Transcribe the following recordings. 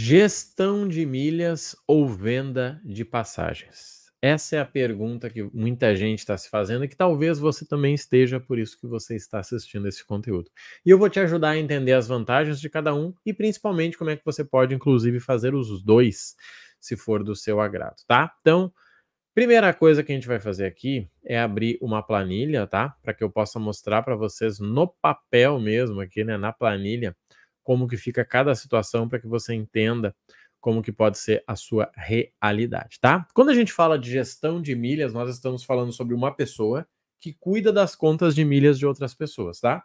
Gestão de milhas ou venda de passagens? Essa é a pergunta que muita gente está se fazendo e que talvez você também esteja, por isso que você está assistindo esse conteúdo. E eu vou te ajudar a entender as vantagens de cada um e principalmente como é que você pode, inclusive, fazer os dois, se for do seu agrado, tá? Então, primeira coisa que a gente vai fazer aqui é abrir uma planilha, tá? Para que eu possa mostrar para vocês no papel mesmo aqui, né, na planilha, como que fica cada situação para que você entenda como que pode ser a sua realidade, tá? Quando a gente fala de gestão de milhas, nós estamos falando sobre uma pessoa que cuida das contas de milhas de outras pessoas, tá?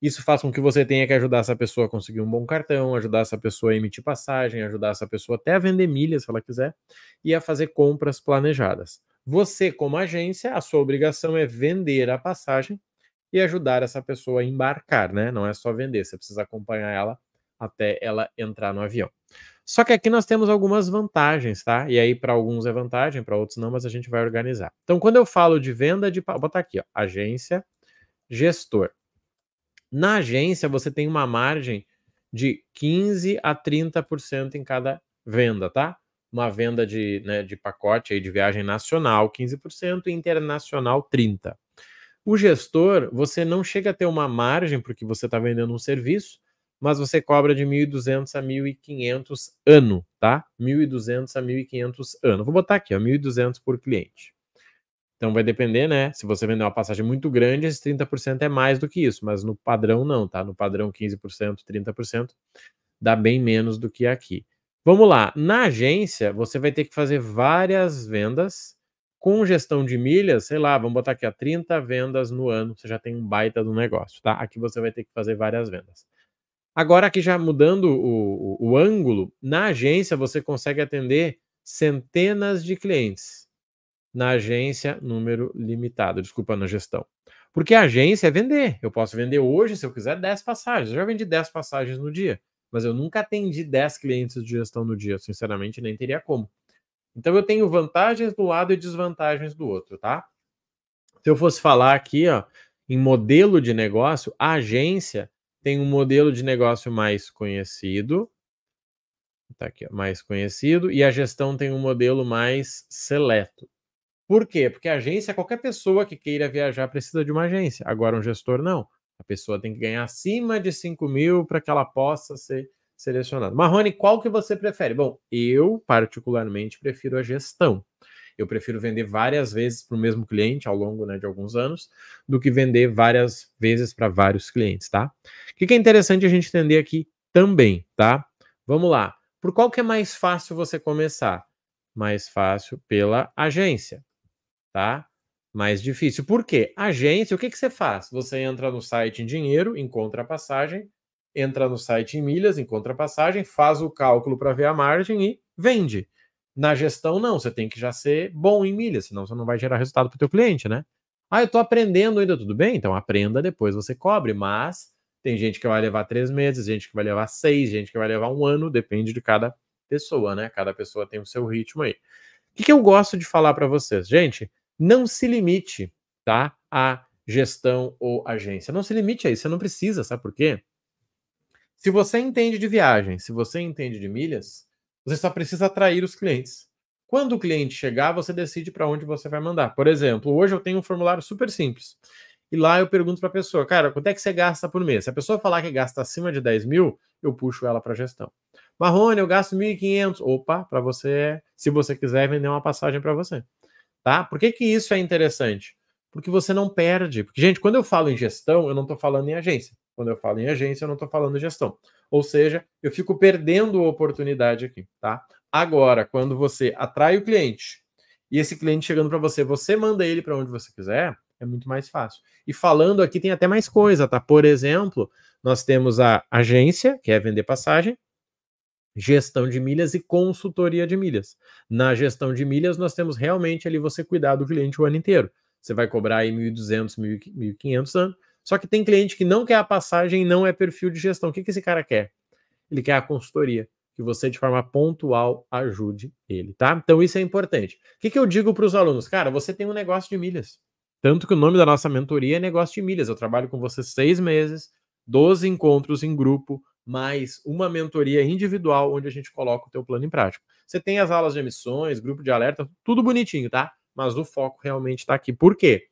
Isso faz com que você tenha que ajudar essa pessoa a conseguir um bom cartão, ajudar essa pessoa a emitir passagem, ajudar essa pessoa até a vender milhas, se ela quiser, e a fazer compras planejadas. Você, como agência, a sua obrigação é vender a passagem e ajudar essa pessoa a embarcar, né? Não é só vender, você precisa acompanhar ela até ela entrar no avião. Só que aqui nós temos algumas vantagens, tá? E aí para alguns é vantagem, para outros não, mas a gente vai organizar. Então, quando eu falo de venda de, vou botar aqui, ó, agência, gestor. Na agência você tem uma margem de 15 a 30% em cada venda, tá? Uma venda de, né, de pacote aí de viagem nacional, 15%, e internacional, 30%. O gestor, você não chega a ter uma margem porque você está vendendo um serviço, mas você cobra de 1.200 a 1.500 ano, tá? 1.200 a 1.500 ano. Vou botar aqui, ó, 1.200 por cliente. Então vai depender, né? Se você vender uma passagem muito grande, esse 30% é mais do que isso, mas no padrão não, tá? No padrão 15%, 30% dá bem menos do que aqui. Vamos lá, na agência você vai ter que fazer várias vendas com gestão de milhas, sei lá, vamos botar aqui a 30 vendas no ano, você já tem um baita do negócio, tá? Aqui você vai ter que fazer várias vendas. Agora, aqui já mudando o, o, o ângulo, na agência você consegue atender centenas de clientes. Na agência, número limitado, desculpa, na gestão. Porque a agência é vender. Eu posso vender hoje, se eu quiser, 10 passagens. Eu já vendi 10 passagens no dia, mas eu nunca atendi 10 clientes de gestão no dia. Sinceramente, nem teria como. Então eu tenho vantagens do lado e desvantagens do outro, tá? Se eu fosse falar aqui, ó, em modelo de negócio, a agência tem um modelo de negócio mais conhecido, tá aqui, ó, mais conhecido, e a gestão tem um modelo mais seleto. Por quê? Porque a agência, qualquer pessoa que queira viajar precisa de uma agência. Agora, um gestor não. A pessoa tem que ganhar acima de 5 mil para que ela possa ser selecionado. Marrone, qual que você prefere? Bom, eu particularmente prefiro a gestão. Eu prefiro vender várias vezes para o mesmo cliente ao longo né, de alguns anos do que vender várias vezes para vários clientes, tá? O que, que é interessante a gente entender aqui também, tá? Vamos lá. Por qual que é mais fácil você começar? Mais fácil pela agência, tá? mais difícil. Por quê? Agência, o que, que você faz? Você entra no site em dinheiro, encontra a passagem, entra no site em milhas, a passagem faz o cálculo para ver a margem e vende. Na gestão, não, você tem que já ser bom em milhas, senão você não vai gerar resultado para o teu cliente, né? Ah, eu estou aprendendo ainda, tudo bem? Então aprenda, depois você cobre, mas tem gente que vai levar três meses, gente que vai levar seis, gente que vai levar um ano, depende de cada pessoa, né? Cada pessoa tem o seu ritmo aí. O que, que eu gosto de falar para vocês? Gente, não se limite, tá? A gestão ou agência. Não se limite a isso, você não precisa, sabe por quê? Se você entende de viagem, se você entende de milhas, você só precisa atrair os clientes. Quando o cliente chegar, você decide para onde você vai mandar. Por exemplo, hoje eu tenho um formulário super simples. E lá eu pergunto para a pessoa, cara, quanto é que você gasta por mês? Se a pessoa falar que gasta acima de 10 mil, eu puxo ela para gestão. Marrone, eu gasto 1.500. Opa, para você, se você quiser, vender uma passagem para você. Tá? Por que, que isso é interessante? Porque você não perde. Porque, gente, quando eu falo em gestão, eu não estou falando em agência. Quando eu falo em agência, eu não estou falando gestão. Ou seja, eu fico perdendo a oportunidade aqui, tá? Agora, quando você atrai o cliente e esse cliente chegando para você, você manda ele para onde você quiser, é muito mais fácil. E falando aqui tem até mais coisa, tá? Por exemplo, nós temos a agência, que é vender passagem, gestão de milhas e consultoria de milhas. Na gestão de milhas, nós temos realmente ali você cuidar do cliente o ano inteiro. Você vai cobrar aí 1.200, 1.500 só que tem cliente que não quer a passagem, não é perfil de gestão. O que, que esse cara quer? Ele quer a consultoria, que você de forma pontual ajude ele, tá? Então isso é importante. O que, que eu digo para os alunos? Cara, você tem um negócio de milhas. Tanto que o nome da nossa mentoria é negócio de milhas. Eu trabalho com você seis meses, 12 encontros em grupo, mais uma mentoria individual onde a gente coloca o teu plano em prática. Você tem as aulas de emissões, grupo de alerta, tudo bonitinho, tá? Mas o foco realmente está aqui. Por quê?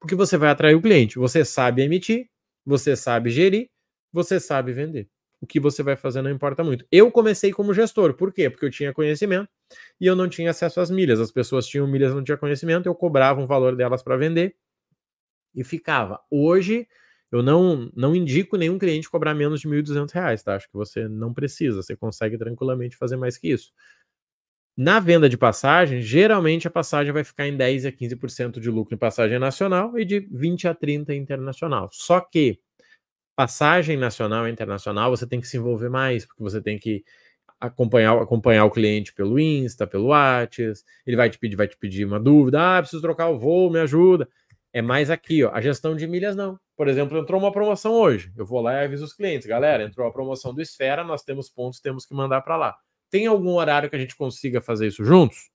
Porque você vai atrair o cliente. Você sabe emitir, você sabe gerir, você sabe vender. O que você vai fazer não importa muito. Eu comecei como gestor, por quê? Porque eu tinha conhecimento e eu não tinha acesso às milhas. As pessoas tinham milhas, não tinha conhecimento, eu cobrava um valor delas para vender e ficava. Hoje, eu não, não indico nenhum cliente cobrar menos de R$ 1.200, tá? Acho que você não precisa, você consegue tranquilamente fazer mais que isso. Na venda de passagem, geralmente a passagem vai ficar em 10 a 15% de lucro em passagem nacional e de 20 a 30 internacional. Só que passagem nacional e internacional você tem que se envolver mais, porque você tem que acompanhar, acompanhar o cliente pelo Insta, pelo Whats, ele vai te pedir, vai te pedir uma dúvida, ah, preciso trocar o voo, me ajuda. É mais aqui, ó. A gestão de milhas não. Por exemplo, entrou uma promoção hoje. Eu vou lá e aviso os clientes, galera, entrou a promoção do Esfera, nós temos pontos, temos que mandar para lá tem algum horário que a gente consiga fazer isso juntos?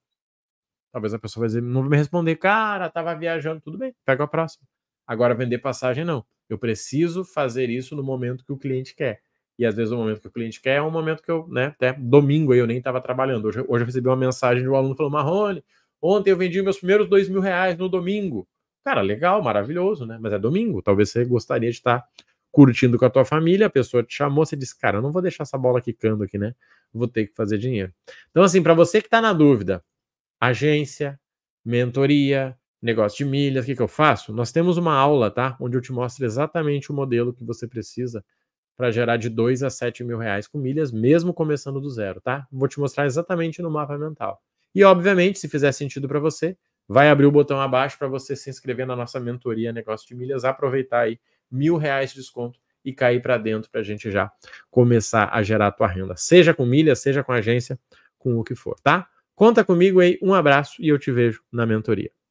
Talvez a pessoa vai dizer, não vai me responder, cara, tava viajando, tudo bem, pega a próxima. Agora, vender passagem, não. Eu preciso fazer isso no momento que o cliente quer. E às vezes o momento que o cliente quer é um momento que eu, né, até domingo aí eu nem estava trabalhando. Hoje, hoje eu recebi uma mensagem de um aluno falando, Marrone, ontem eu vendi meus primeiros dois mil reais no domingo. Cara, legal, maravilhoso, né? Mas é domingo, talvez você gostaria de estar tá curtindo com a tua família, a pessoa te chamou, você disse, cara, eu não vou deixar essa bola quicando aqui, né? Vou ter que fazer dinheiro. Então, assim, para você que está na dúvida, agência, mentoria, negócio de milhas, o que, que eu faço? Nós temos uma aula, tá? Onde eu te mostro exatamente o modelo que você precisa para gerar de 2 a 7 mil reais com milhas, mesmo começando do zero, tá? Vou te mostrar exatamente no mapa mental. E, obviamente, se fizer sentido para você, vai abrir o botão abaixo para você se inscrever na nossa mentoria Negócio de Milhas, aproveitar aí mil reais de desconto e cair para dentro para a gente já começar a gerar a tua renda, seja com milha, seja com agência, com o que for, tá? Conta comigo aí, um abraço e eu te vejo na mentoria.